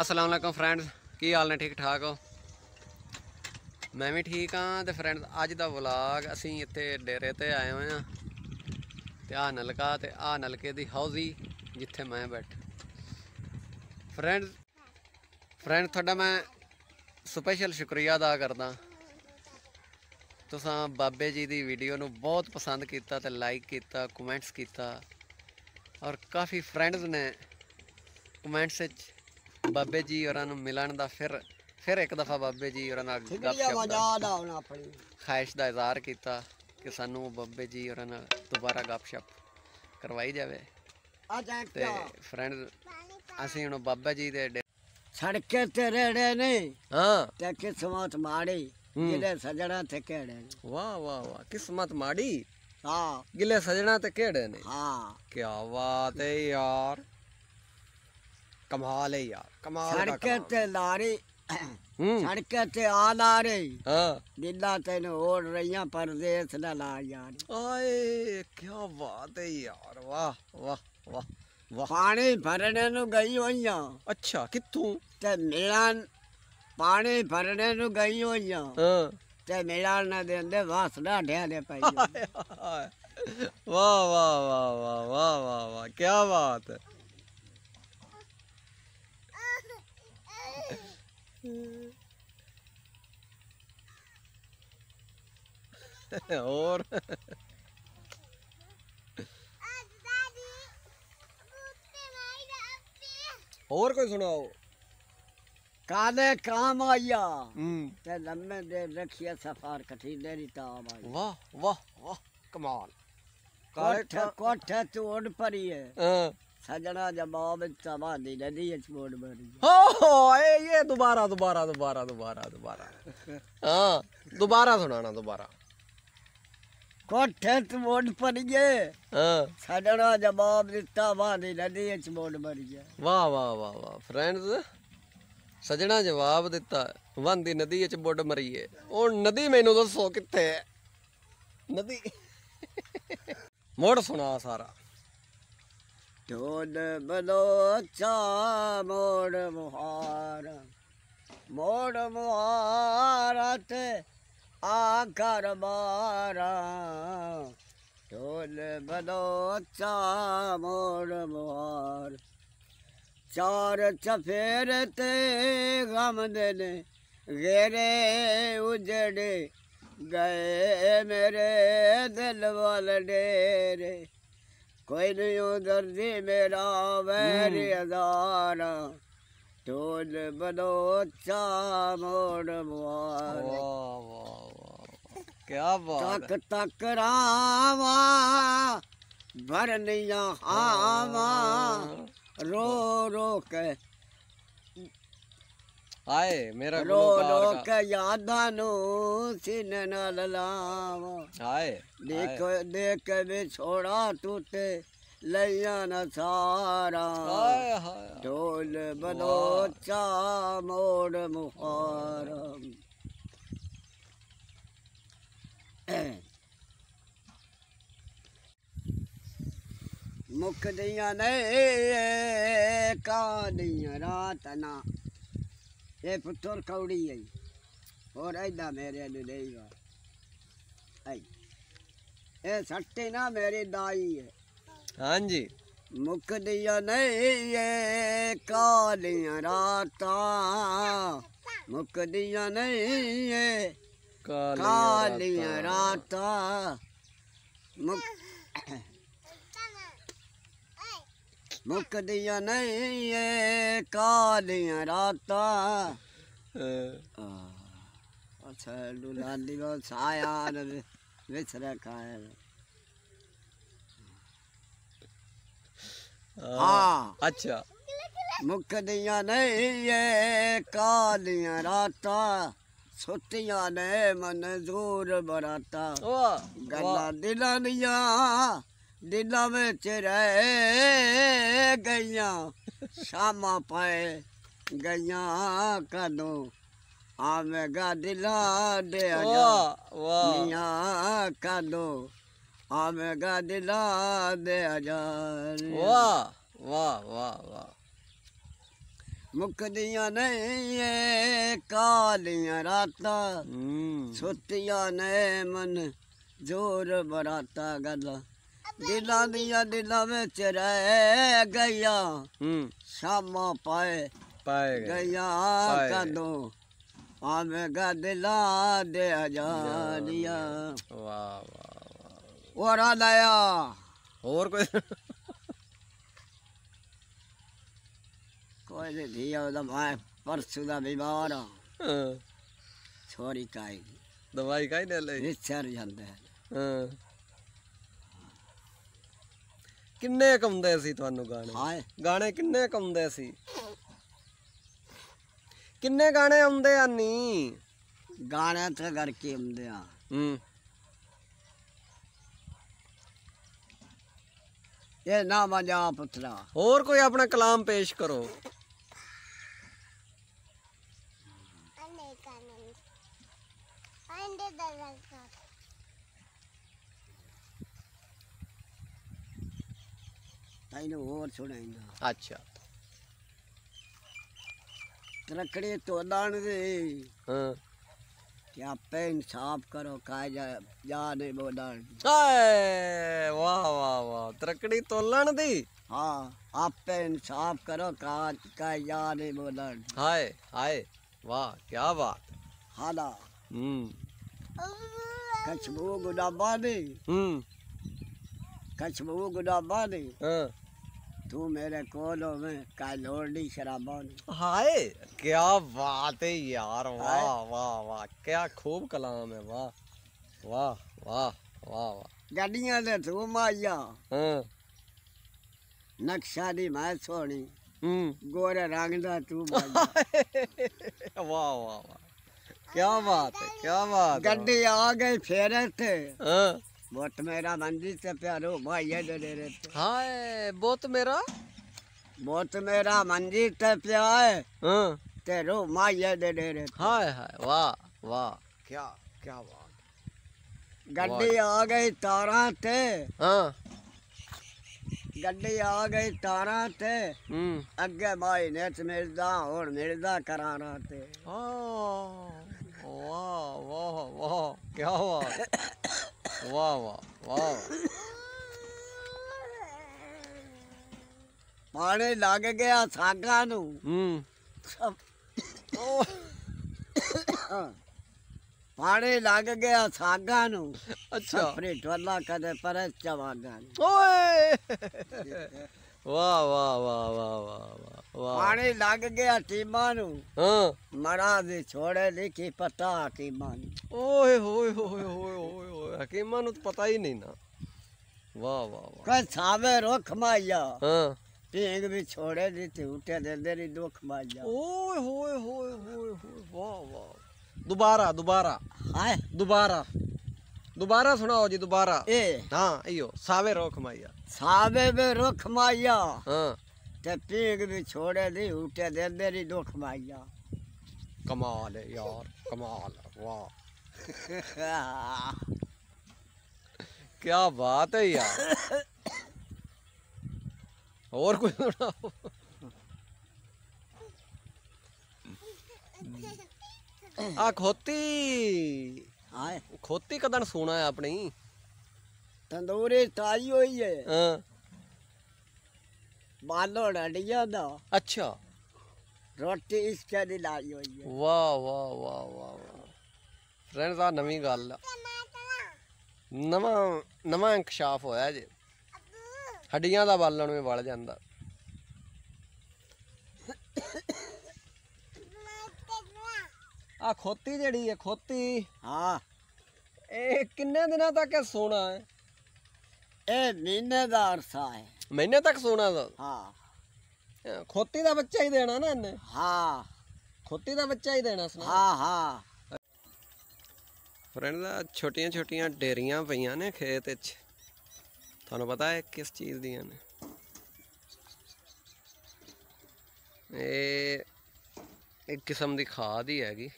ਅਸਲਾਮ ਵਾਲੇਕਮ ਫਰੈਂਡਸ ਕੀ ਹਾਲ ਨੇ ਠੀਕ ਠਾਕ ਹੋ ਮੈਂ ਵੀ ਠੀਕ ਹਾਂ ਤੇ ਫਰੈਂਡਸ ਅੱਜ ਦਾ ਵਲੌਗ ਅਸੀਂ ਇੱਥੇ ਡੇਰੇ ਤੇ ਆਏ ਹੋਏ ਆ ਤੇ ਆ ਨਲਕਾ ਤੇ ਆ ਨਲਕੇ ਦੀ ਹੌਜ਼ੀ ਜਿੱਥੇ ਮੈਂ ਬੈਠ ਫਰੈਂਡਸ ਫਰੈਂਡ ਤੁਹਾਡਾ ਮੈਂ ਸਪੈਸ਼ਲ ਸ਼ੁਕਰੀਆ ਅਦਾ ਕਰਦਾ ਤੁਸੀਂ ਬਾਬੇ ਜੀ ਦੀ ਵੀਡੀਓ ਨੂੰ ਬਹੁਤ ਪਸੰਦ ਕੀਤਾ ਤੇ ਲਾਈਕ ਕੀਤਾ ਕਮੈਂਟਸ ਕੀਤਾ ਔਰ ਕਾਫੀ ਫਰੈਂਡਸ ਨੇ ਕਮੈਂਟਸ ਵਿੱਚ ਬਾਬੇ ਜੀ ਹੋਰਾਂ ਨੂੰ ਮਿਲਣ ਦਾ ਫਿਰ ਫਿਰ ਇੱਕ ਦਫਾ ਬਾਬੇ ਜੀ ਹੋਰਾਂ ਨਾਲ ਗੱਪਸ਼ਪ ਦਾ ਖਾਇਸ਼ ਦਾ ਇਜ਼ਹਾਰ ਕੀਤਾ ਕਿ ਸਾਨੂੰ ਬਾਬੇ ਜੀ ਹੋਰਾਂ ਨਾਲ ਦੁਬਾਰਾ ਗੱਪਸ਼ਪ ਕਰਵਾਈ ਜਾਵੇ ਤੇ ਫਰੈਂਡ ਅਸੀਂ ਹੁਣ ਬਾਬਾ ਜੀ ਦੇ ਸੜਕੇ ਤੇ ਰੇੜੇ ਨੇ ਹਾਂ ਤੇ ਕਿਸਮਤ ਮਾੜੀ ਜਿਹੜੇ ਸਜਣਾ ਤੇ ਕਿਹੜੇ ਨੇ ਵਾਹ ਵਾਹ ਵਾਹ ਕਿਸਮਤ ਮਾੜੀ ਹਾਂ ਗਿਲੇ ਸਜਣਾ ਤੇ ਕਿਹੜੇ ਨੇ ਹਾਂ ਕੀ ਬਾਤ ਹੈ ਯਾਰ ਕਮਾਲ ਹੈ ਯਾਰ ਕਮਾਲ ਦਾ ਸੜਕ ਤੇ ਲਾਰੇ ਸੜਕ ਤੇ ਆ ਲਾਰੇ ਹਾਂ ਦਿੱਲਾ ਤੈਨੂੰ ਹੋਰ ਰਹੀਆਂ ਪਰਦੇਸ ਦਾ ਲਾ ਯਾਰ ਆਏ ਕੀ ਬਾਤ ਹੈ ਯਾਰ ਵਾਹ ਵਾਹ ਵਾਹ ਪਾਣੀ ਭਰਨ ਨੂੰ ਗਈ ਹੋਈਆਂ ਅੱਛਾ ਕਿੱਥੋਂ ਤੇ ਮੇਰਾ ਪਾਣੀ ਭਰਨ ਨੂੰ ਗਈ ਹੋਈਆਂ ਹਾਂ ਤੇ ਮੇਰਾ ਨਾ ਦੇਂਦੇ ਵਾਸ ਡਾਢਿਆਂ ਦੇ ਪਾਈ ਵਾਹ ਵਾਹ ਵਾਹ ਵਾਹ ਵਾਹ ਵਾਹ ਵਾਹ ਕੀ ਬਾਤ ਹੈ ਹੋਰ ਹੋਰ ਕੋਈ ਸੁਣਾਓ ਕਾਲੇ ਕਾਮ ਆਇਆ ਤੇ ਲੰਮੇ ਦੇ ਰੱਖਿਆ ਸਫਾਰ ਕਠੀ ਦੇਰੀ ਤਾਮ ਆਈ ਵਾਹ ਵਾਹ ਵਾਹ ਕਮਾਲ ਕੋਠਾ ਕੋਠਾ ਕੋਠੇ ਤੋਂ ਉੜ ਪਰੀ ਹੈ ਹਾਂ ਸਜਣਾ ਜਵਾਬ ਦੀ ਰਹਿੰਦੀ ਐ ਸਪੋਰਟ ਬੜੀ ਹੋ ਇਹ ਇਹ ਦੁਬਾਰਾ ਦੁਬਾਰਾ ਦੁਬਾਰਾ ਦੁਬਾਰਾ ਦੁਬਾਰਾ ਹਾਂ ਦੁਬਾਰਾ ਸੁਣਾਣਾ ਦੁਬਾਰਾ ਕੋਠੇ ਛੋੜ ਪੜੀਏ ਹਾਂ ਸਜਣਾ ਜਵਾਬ ਦਿੱਤਾ ਵਾਦੀ ਰਹਿੰਦੀ ਐ ਸਪੋਰਟ ਬੜੀ ਵਾਹ ਵਾਹ ਵਾਹ ਵਾਹ ਫਰੈਂਡਸ ਸਜਣਾ ਜਵਾਬ ਦਿੱਤਾ ਵੰਦੀ ਨਦੀ ਵਿੱਚ ਬੁੱਢ ਮਰੀਏ ਉਹ ਨਦੀ ਮੈਨੂੰ ਦੱਸੋ ਕਿੱਥੇ ਹੈ ਨਦੀ ਮੋੜ ਸੁਣਾ ਸਾਰਾ ोल बचा मोड़ महार मोड़ महारा त आवारा ढोल बदोचा मोर महार चार चफेर ते गेरे उजड़े गे मेरे दिलि वल डेरे कोई नहीं उधर दर्जी मेरा वैर हम्म। अदारा टोल बदोचा मोड़ मुआर क्या तक तक रामा भर नहीं आवा हाँ। रो रो के ਹਾਏ ਮੇਰਾ ਲੋਕ ਯਾਦਾਂ ਨੂੰ ਸੀਨੇ ਨਾਲ ਲਾਵਾਂ ਹਾਏ ਦੇਖ ਦੇਖ ਵੀ ਛੋੜਾ ਟੁੱਟੇ ਲਈਆਂ ਨਾ ਸਾਰਾ ਹਾਏ ਹਾਏ ਢੋਲ ਬਲੋਚਾ ਮੋੜ ਮੁਹਾਰਮ ਮੁੱਕਦੀਆਂ ਨੇ ਕਾਦੀਆਂ ਰਾਤ ਨਾ ਇਹ ਪੁੱਤਰ ਕੌੜੀ ਹੈ ਹੋਰ ਐਦਾ ਮੇਰੇ ਨੂੰ ਨਹੀਂ ਵਾ ਐ ਇਹ ਸੱਟੇ ਨਾ ਮੇਰੇ ਦਾਈ ਹੈ ਹਾਂਜੀ ਮੁੱਕਦੀਆਂ ਨਹੀਂ ਏ ਕਾਲੀਆਂ ਰਾਤਾਂ ਮੁੱਕਦੀਆਂ ਨਹੀਂ ਏ ਕਾਲੀਆਂ ਰਾਤਾਂ ਮੁੱਕ ਮੁੱਕਦੀਆਂ ਨਹੀਂ ਏ ਕਾਲੀਆਂ ਰਾਤਾਂ ਆ ਛੇੜੂ ਲਾਲੀ ਦਾ ਸਾਇਆ ਨੇ ਵਿੱਚ ਰਖਾਇਆ ਹਾਂ ਅੱਛਾ ਮੁੱਕਦੀਆਂ ਨਹੀਂ ਏ ਕਾਲੀਆਂ ਰਾਤਾਂ ਸੁੱਤੀਆਂ ਨੇ ਮਨ ਮਨਜ਼ੂਰ ਬਰਾਤਾ ਗੱਲਾਂ ਦਿਲਾਂ ਦੀਆਂ ਦਿਲਾਂ ਵਿੱਚ ਰਹਿ ਗਈਆਂ ਸ਼ਾਮਾਂ ਪਏ ਗਈਆਂ ਕਦੋਂ ਆਵੇਗਾ ਦਿਲਾਂ ਦੇ ਅਜਾ ਨੀਆਂ ਕਦੋਂ ਆਵੇਗਾ ਦਿਲਾਂ ਦੇ ਅਜਾ ਵਾਹ ਵਾਹ ਵਾਹ ਵਾਹ ਮੁਕਦੀਆਂ ਨਹੀਂ ਏ ਕਾਲੀਆਂ ਰਾਤਾਂ ਸੁੱਤੀਆਂ ਨੇ ਮਨ ਜੋਰ ਬਰਾਤਾ ਗੱਲਾਂ दिला दिया दिला में चराए गया हम्म। शामा पाए पाए गया कदो आमेगा दिला दे हजारिया वाह वाह और आया और कोई कोई दिया उधर मतलब भाई परसों दा बीमार हाँ। छोरी काई दवाई काई ने ले विचार ਜਾਂਦਾ ਹੈ ਕਿੰਨੇ ਕਉਂਦੇ ਸੀ ਤੁਹਾਨੂੰ ਗਾਣੇ ਗਾਣੇ ਕਿੰਨੇ ਕਉਂਦੇ ਸੀ ਕਿੰਨੇ ਗਾਣੇ ਆਉਂਦੇ ਆ ਨੀ ਗਾਣੇ ਤੇ ਕਰਕੇ ਆਉਂਦੇ ਆ ਹੂੰ ਇਹ ਨਾ ਮਜਾ ਪੁੱਤਰਾ ਹੋਰ ਕੋਈ ਆਪਣਾ ਕਲਾਮ ਪੇਸ਼ ਕਰੋ ਅੰਡੇ ਆਂਦੇ ਦਰਗਾਹ आइनो और छोड़ा आइनो अच्छा तरकड़े तो दान रे हाँ क्या पेन साफ करो काय जा जा ने वो दान आए वाह वाह वाह तरकड़ी तो तोलन दी हाँ आप पेन साफ करो काय काय जा ने वो दान हाय हाय वाह क्या बात हाला हम्म कछबू गुडाबा ने हम्म कछबू गुडाबा ने हाँ तू मेरे कोलों में कालोड़ी हाय क्या बात है यार वाह वाह वाह क्या खूब कलाम है वाह वाह वाह वाह वाह गड्डियां दे तू माया हाँ। नक्शा दी मैं सोनी हम्म। गोरे रंग तू वाह वाह वाह क्या बात है क्या बात गड्डी आ गई फेरे थे हां ਬੋਤ ਮੇਰਾ ਬੰਦੀ ਤੇ ਪਿਆਰੋ ਭਾਈ ਦੇ ਡੇਰੇ ਤੇ ਹਾਏ ਬੋਤ ਮੇਰਾ ਬੋਤ ਮੇਰਾ ਮੰਦੀ ਤੇ ਪਿਆਏ ਹਾਂ ਤੇ ਰੋ ਮਾਈਏ ਦੇ ਰੇ ਹਾਏ ਹਾਏ ਵਾਹ ਵਾਹ ਕੀ ਕੀ ਬਾਤ ਗੱਡੀ ਆ ਗਈ ਤਾਰਾਂ ਤੇ ਹਾਂ ਗੱਡੀ ਆ ਗਈ ਤਾਰਾਂ ਤੇ ਹੂੰ ਅੱਗੇ ਮਾਈ ਨੇ ਚ ਮਿਲਦਾ ਹੁਣ ਮਿਲਦਾ ਕਰਾਣਾ ਤੇ ਹਾਂ ਵਾਹ ਵਾਹ ਵਾਹ ਕੀ ਬਾਤ ਵਾਹ ਵਾਹ ਵਾਹ ਪਾਣੀ ਲੱਗ ਗਿਆ ਸਾਗਾ ਨੂੰ ਹੂੰ ਪਾਣੀ ਲੱਗ ਗਿਆ ਸਾਗਾ ਨੂੰ ਅੱਛਾ ਫਰੇ ਢੋਲਾ ਕਦੇ ਪਰੇ ਚਵਾਗਾ ਓਏ ਵਾਹ ਵਾਹ ਵਾਹ ਵਾਹ ਵਾਹ ਵਾਹ ਪਾਣੀ ਲੱਗ ਗਿਆ ਟੀਮਾਂ ਨੂੰ ਹਾਂ ਮਰਾ ਦੇ ਛੋੜੇ ਲਿਖੀ ਪਤਾ ਟੀਮਾਂ ਨੂੰ ਓਏ ਹੋਏ ਹੋਏ ਹੋਏ ਹੋਏ ਹੋਏ ਹਕੀਮਾਂ ਨੂੰ ਤਾਂ ਪਤਾ ਹੀ ਨਹੀਂ ਨਾ ਵਾਹ ਵਾਹ ਵਾਹ ਕਾ ਸਾਵੇ ਰੁਖ ਮਾਇਆ ਹਾਂ ਢੇਂਗ ਵੀ ਛੋੜੇ ਦੀ ਤੇ ਉੱਟੇ ਦੇ ਨਹੀਂ ਦੁੱਖ ਮਾਇਆ ਓਏ ਹੋਏ ਹੋਏ ਹੋਏ ਹੋਏ ਵਾਹ ਵਾਹ ਦੁਬਾਰਾ ਦੁਬਾਰਾ ਹਾਏ ਦੁਬਾਰਾ ਦੁਬਾਰਾ ਸੁਣਾਓ ਜੀ ਦੁਬਾਰਾ ਇਹ ਹਾਂ ਇਹੋ ਸਾਵੇ ਰੋਖ ਮਾਇਆ ਸਾਵੇ ਵੇ ਰੁਖ ਮਾਇਆ ਹਾਂ ਤੇ ਪੀਂਗ ਵੀ ਛੋੜੇ ਦੀ ਉਟੇ ਦੇ ਮੇਰੀ ਦੁਖ ਮਾਇਆ ਕਮਾਲ ਹੈ ਯਾਰ ਕਮਾਲ ਵਾਹ ਕੀ ਬਾਤ ਹੈ ਯਾਰ ਹੋਰ ਕੋਈ ਸੁਣਾਓ ਆ ਖੋਤੀ ਹਾਂ ਖੋਤੀ ਕਦਨ ਸੋਣਾ ਹੈ ਆਪਣੀ ਤੰਦੂਰੀ ਤਾਈ ਹੋਈ ਹੈ ਹਾਂ ਬਾਲੋ ਡੜੀਆਂ ਦਾ ਅੱਛਾ ਰੋਟੀ ਇਸ ਕੇ ਦੀ ਲਾਈ ਹੋਈ ਹੈ ਵਾਹ ਵਾਹ ਵਾਹ ਵਾਹ ਫਰੈਂਡਸ ਆ ਨਵੀਂ ਗੱਲ ਆ ਨਵਾਂ ਨਵਾਂ ਇਨਕਸ਼ਾਫ ਹੋਇਆ ਜੇ ਹੱਡੀਆਂ ਦਾ ਬਾਲਣ ਵਿੱਚ ਵਲ ਜਾਂਦਾ ਆ ਖੋਤੀ ਜਿਹੜੀ ਹੈ ਖੋਤੀ ਹਾਂ ਇਹ ਕਿੰਨੇ ਦਿਨਾਂ ਤੱਕ ਇਹ ਸੋਨਾ ਹੈ ਇਹ ਮਹੀਨੇ ਦਾ ਅਰਸਾ ਹੈ ਮਹੀਨੇ ਤੱਕ ਸੋਣਾ ਦਾ ਹਾਂ ਖੋਤੀ ਦਾ ਬੱਚਾ ਹੀ ਦੇਣਾ ਨਾ ਇਹਨੇ ਹਾਂ ਖੋਤੀ ਦਾ ਬੱਚਾ ਹੀ ਦੇਣਾ ਸੁਣਾ ਹਾਂ ਹਾਂ ਫਰੈਂਡ ਦਾ ਛੋਟੀਆਂ ਛੋਟੀਆਂ ਡੇਰੀਆਂ ਪਈਆਂ ਨੇ ਖੇਤ ਵਿੱਚ ਤੁਹਾਨੂੰ ਪਤਾ ਹੈ ਕਿਸ ਚੀਜ਼ ਦੀਆਂ ਨੇ ਇਹ ਇੱਕ ਕਿਸਮ ਦੀ ਖਾਦ ਹੀ ਹੈਗੀ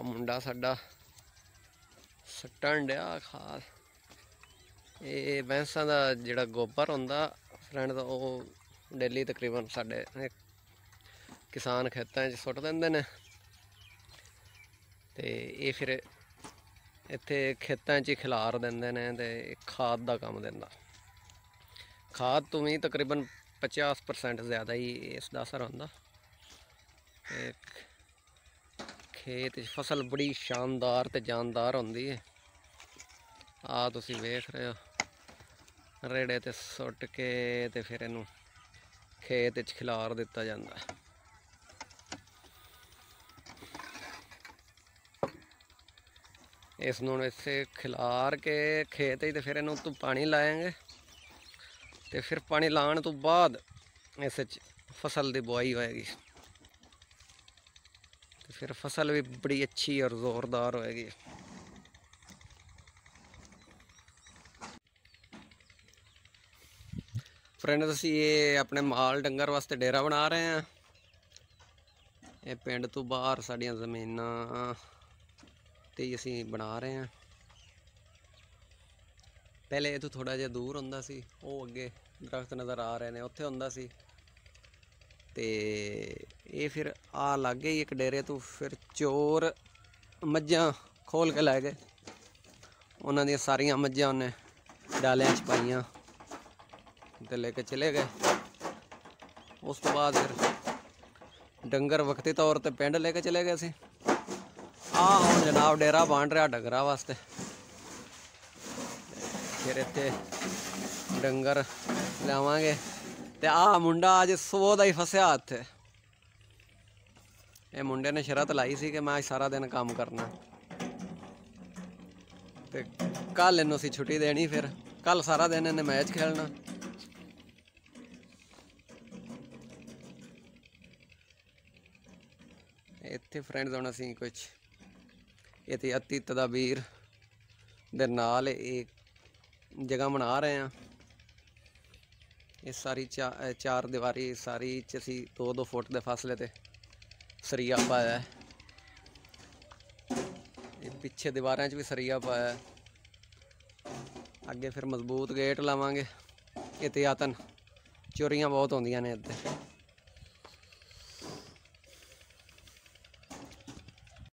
ਆ ਮੁੰਡਾ ਸਾਡਾ ਸਟੰਡ ਡਿਆ ਖਾਲ ਇਹ ਬੈਂਸਾਂ ਦਾ ਜਿਹੜਾ ਗੋਬਰ ਹੁੰਦਾ ਫਰੈਂਡ ਦਾ ਉਹ ਡੇਲੀ ਤਕਰੀਬਨ ਸਾਡੇ ਕਿਸਾਨ ਖੇਤਾਂ 'ਚ ਸੁੱਟ ਦਿੰਦੇ ਨੇ ਤੇ ਇਹ ਫਿਰ ਇੱਥੇ ਖੇਤਾਂ 'ਚ ਖਿਲਾਰ ਦਿੰਦੇ ਨੇ ਤੇ ਖਾਦ ਦਾ ਕੰਮ ਦਿੰਦਾ ਖਾਦ ਤੋਂ ਵੀ ਤਕਰੀਬਨ 50% ਜ਼ਿਆਦਾ ਹੀ ਇਸ ਦਾ ਅਸਰ ਹੁੰਦਾ ਇੱਕ ਖੇਤ ਫਸਲ ਬੜੀ ਸ਼ਾਨਦਾਰ ਤੇ ਜਾਨਦਾਰ ਹੁੰਦੀ ਹੈ ਆ ਤੁਸੀਂ ਵੇਖ ਰਹੇ ਹੋ ਰੇੜੇ ਤੇ ਸੁੱਟ ਕੇ ਤੇ ਫਿਰ ਇਹਨੂੰ ਖੇਤ ਵਿੱਚ ਖਿਲਾਰ ਦਿੱਤਾ ਜਾਂਦਾ ਹੈ ਇਸ ਨੂੰ ਇਸੇ ਖਿਲਾਰ ਕੇ ਖੇਤ ਹੀ ਤੇ ਫਿਰ ਇਹਨੂੰ ਤੂੰ ਪਾਣੀ ਲਾਏਂਗੇ ਤੇ ਫਿਰ ਪਾਣੀ ਲਾਣ ਤੋਂ ਬਾਅਦ ਇਸ ਵਿੱਚ ਫਸਲ ਦੀ ਬੁਆਈ ਹੋਏਗੀ ਫਿਰ ਫਸਲ ਵੀ ਬੜੀ ਅੱਛੀ ਔਰ ਜ਼ੋਰਦਾਰ ਹੋਏਗੀ ਫਰੈਂਡਸ ਅਸੀਂ ਇਹ ਆਪਣੇ ਮਾਲ ਡੰਗਰ ਵਾਸਤੇ ਡੇਰਾ ਬਣਾ ਰਹੇ ਹਾਂ ਇਹ ਪਿੰਡ ਤੋਂ ਬਾਹਰ ਸਾਡੀਆਂ ਜ਼ਮੀਨਾਂ ਤੇ ਅਸੀਂ ਬਣਾ ਰਹੇ ਹਾਂ ਪਹਿਲੇ ਇਹ ਤੋਂ ਥੋੜਾ ਜਿਹਾ ਦੂਰ ਹੁੰਦਾ ਸੀ ਉਹ ਅੱਗੇ ਦਰਖਤ ਨਜ਼ਰ ਆ ਰਹੇ ਨੇ ਉੱਥੇ ਹੁੰਦਾ ਸੀ ਤੇ ਇਹ ਫਿਰ ਆ ਲੱਗ ਗਏ ਇੱਕ ਡੇਰੇ ਤੋਂ ਫਿਰ ਚੋਰ ਮੱਝਾਂ ਖੋਲ ਕੇ ਲੈ ਗਏ ਉਹਨਾਂ ਦੀਆਂ ਸਾਰੀਆਂ ਮੱਝਾਂ ਉਹਨੇ ਡਾਲਿਆਂ 'ਚ ਪਾਈਆਂ ਤੇ ਲੈ ਕੇ ਚਲੇ ਗਏ ਉਸ ਤੋਂ ਬਾਅਦ ਫਿਰ ਡੰਗਰ ਵਕਤੇ ਤੌਰ ਤੇ ਪਿੰਡ ਲੈ ਕੇ ਚਲੇ ਗਏ ਸੀ ਆ ਹੁਣ ਜਨਾਬ ਡੇਰਾ ਬਾਂਡ ਰਿਹਾ ਡੰਗਰਾ ਵਾਸਤੇ ਫਿਰ ਇੱਥੇ ਡੰਗਰ ਲਾਵਾਂਗੇ ਤੇ ਆਹ ਮੁੰਡਾ ਅੱਜ ਸੋ ਦਾ ਹੀ ਫਸਿਆ ਹੱਥ ਇਹ ਮੁੰਡੇ ਨੇ ਸ਼ਰਤ ਲਾਈ ਸੀ ਕਿ ਮੈਂ ਅੱਜ ਸਾਰਾ ਦਿਨ ਕੰਮ ਕਰਨਾ ਤੇ ਕੱਲ ਇਹਨੂੰ ਅਸੀਂ ਛੁੱਟੀ ਦੇਣੀ ਫਿਰ ਕੱਲ ਸਾਰਾ ਦਿਨ ਇਹਨੇ ਮੈਚ ਖੇਲਣਾ ਇੱਥੇ ਫਰੈਂਡਸ ਹੋਣਾ ਸੀ ਕੁਝ ਅਤੀਤ ਦਾ ਵੀਰ ਦੇ ਨਾਲ ਇਹ ਜਗ੍ਹਾ ਬਣਾ ਰਹੇ ਆ ਇਹ ਸਾਰੀ ਚਾਰ ਦੀਵਾਰੀ ਸਾਰੀ ਚ ਅਸੀਂ 2-2 ਫੁੱਟ ਦੇ ਫਾਸਲੇ ਤੇ ਸਰੀਆ ਪਾਇਆ ਹੈ ਇਹ ਪਿੱਛੇ ਦੀਵਾਰਾਂ 'ਚ ਵੀ ਸਰੀਆ ਪਾਇਆ ਅੱਗੇ ਫਿਰ ਮਜ਼ਬੂਤ ਗੇਟ ਲਾਵਾਂਗੇ ਇਤਿਆਤਨ ਆਤਨ ਚੋਰੀਆਂ ਬਹੁਤ ਹੁੰਦੀਆਂ ਨੇ ਇੱਥੇ